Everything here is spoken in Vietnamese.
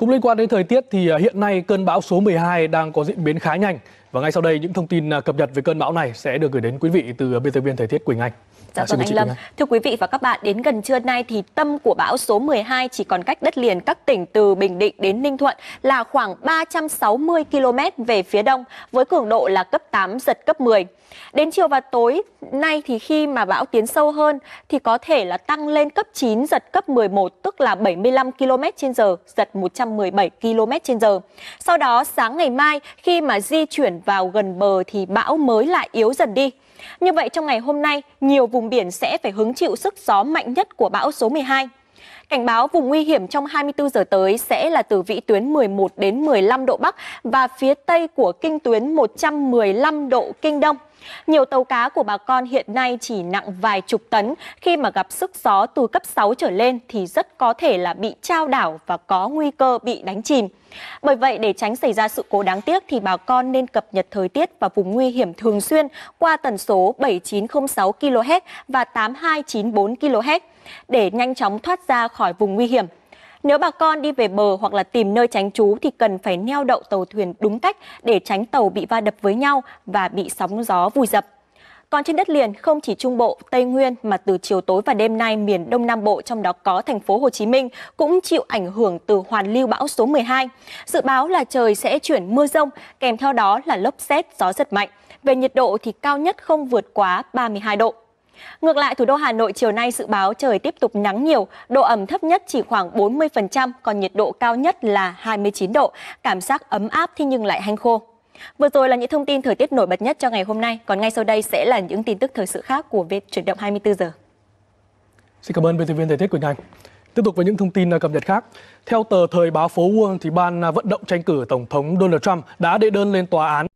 Cũng liên quan đến thời tiết thì à, hiện nay cơn bão số 12 đang có diễn biến khá nhanh. Và ngay sau đây những thông tin à, cập nhật về cơn bão này sẽ được gửi đến quý vị từ à, biên tập viên thời tiết Quỳnh Anh. Dạ à, vâng anh Lâm. Thưa quý vị và các bạn, đến gần trưa nay thì tâm của bão số 12 chỉ còn cách đất liền các tỉnh từ Bình Định đến Ninh Thuận là khoảng 360 km về phía đông với cường độ là cấp 8 giật cấp 10. Đến chiều và tối nay thì khi mà bão tiến sâu hơn thì có thể là tăng lên cấp 9 giật cấp 11 tức là 75 km h giật 117 km h Sau đó sáng ngày mai khi mà di chuyển vào gần bờ thì bão mới lại yếu dần đi. Như vậy trong ngày hôm nay, nhiều vùng biển sẽ phải hứng chịu sức gió mạnh nhất của bão số 12. Cảnh báo vùng nguy hiểm trong 24 giờ tới sẽ là từ vĩ tuyến 11 đến 15 độ Bắc và phía Tây của kinh tuyến 115 độ Kinh Đông. Nhiều tàu cá của bà con hiện nay chỉ nặng vài chục tấn, khi mà gặp sức gió từ cấp 6 trở lên thì rất có thể là bị trao đảo và có nguy cơ bị đánh chìm. Bởi vậy, để tránh xảy ra sự cố đáng tiếc thì bà con nên cập nhật thời tiết và vùng nguy hiểm thường xuyên qua tần số 7906 kHz và 8294 kHz để nhanh chóng thoát ra khỏi vùng nguy hiểm. Nếu bà con đi về bờ hoặc là tìm nơi tránh trú thì cần phải neo đậu tàu thuyền đúng cách để tránh tàu bị va đập với nhau và bị sóng gió vùi dập. Còn trên đất liền, không chỉ Trung Bộ, Tây Nguyên mà từ chiều tối và đêm nay miền Đông Nam Bộ trong đó có thành phố Hồ Chí Minh cũng chịu ảnh hưởng từ hoàn lưu bão số 12. Dự báo là trời sẽ chuyển mưa rông, kèm theo đó là lốc xét, gió giật mạnh. Về nhiệt độ thì cao nhất không vượt quá 32 độ. Ngược lại, thủ đô Hà Nội chiều nay dự báo trời tiếp tục nắng nhiều, độ ẩm thấp nhất chỉ khoảng 40%, còn nhiệt độ cao nhất là 29 độ, cảm giác ấm áp thế nhưng lại hanh khô. Vừa rồi là những thông tin thời tiết nổi bật nhất cho ngày hôm nay, còn ngay sau đây sẽ là những tin tức thời sự khác của Việt chuyển động 24 giờ. Xin cảm ơn biên tập viên thời tiết Quỳnh Anh. Tiếp tục với những thông tin à, cập nhật khác. Theo tờ Thời báo Phố Wall, thì ban vận động tranh cử Tổng thống Donald Trump đã đệ đơn lên tòa án